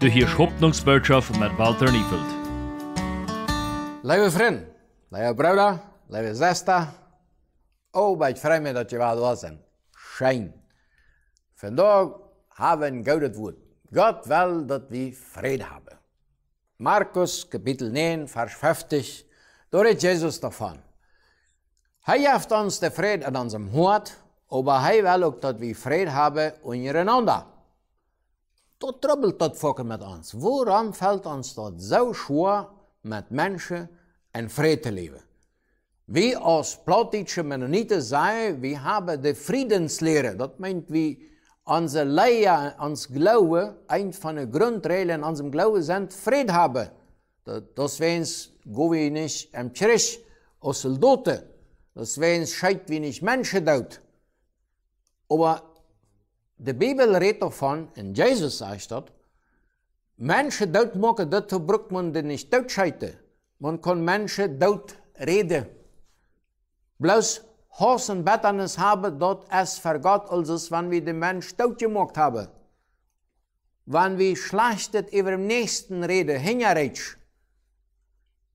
Du hörst Hoffnungsbotschaft mit Walter Niefeld. Liebe Freunde, liebe Brüder, liebe Schwester, oh, aber ich freue mich, dass ihr da sind. Schön. Von da haben wir ein Wort. Gott will, dass wir Frieden haben. Markus, Kapitel 9, Vers 50, da redet Jesus davon. Er gibt uns den Frieden in unserem Hut, aber er will auch, dass wir Frieden haben untereinander. Da trëbbelt das Focke mit uns. Woran fällt uns das so schwer, mit Menschen in Frieden zu leben? Wie aus Platische Mennoniten sei, wir haben die Friedenslehre, Das meint wie unsere Leier, ans Gloue ein van de Grundreelen unserem Glauben sind Fred haben. Das wes gowi nicht im Kirch aus Soldaten. das wes scheit wie nicht Menschen dort. Aber die Bibel redet davon, ervan, Jesus sagt zei Menschen dort machen, dat gebruikt man de niet doodscheiden. Man kan mensen doodreden. Bloos Haus und Betternis haben, dort es vergott, als wenn wir den Menschen dort gemacht haben. Wenn wir schlechtet über den Nächsten reden, hingerich,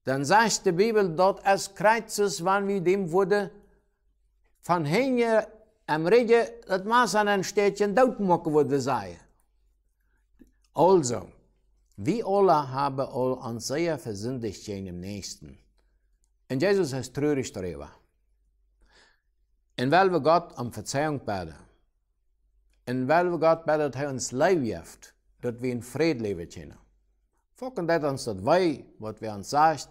dann sagt die Bibel, dort es kreuzes, wenn wir dem wurde von hinger also, am rige dat maas aan een steetje doodmokken wat we zeiden. Also, wie alle hebben al aan zeer verzündigd zijn im Nächsten. Und Jesus ist treurig darüber. En weil we Gott um Verzeihung beten. En weil we Gott beten dass er uns Leib geeft, dass wir in Frieden leben können. Fokken dat uns das Wei, was wir uns zegt,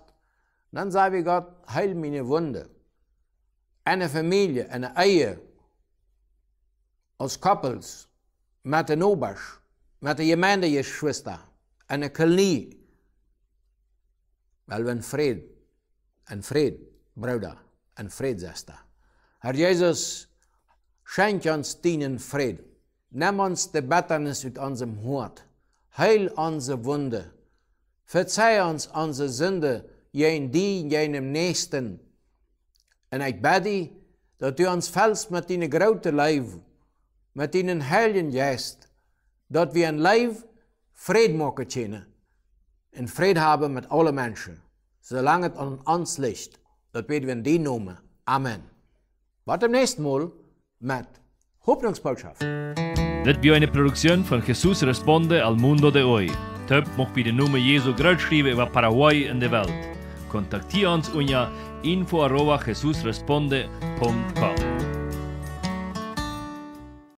dann sagen wir Gott, heil meine Wunde. Eine Familie, eine Ehe, als Koppels, mit den Obersch, mit den Gemeindegeschwistern, in der Kolonie. Weil wenn Fried, ein Fried, Bruder, ein Fried, Herr Jesus, schenk uns deinen Fried. Nimm uns die Betternis mit unserem Hort, Heil unsere Wunde. Verzeih uns unsere Sünde, jen die, jenem Nächsten. Und ich bete, dass du uns fällst mit deinem großen Leib. Met een heilige geest, dat we een Leib Frieden machen können und Frieden haben mit alle Menschen, solange es an uns Dat weten we die noemen. Amen. Wat im volgende Mal met Hoffnungsbotschaft. Dit was een productie van Jesus Responde al Mundo de Hoy. Töp mag de den Jezus Jesu schrijven over Paraguay in de Welt. Kontaktiere uns unter info.jesusresponde.com.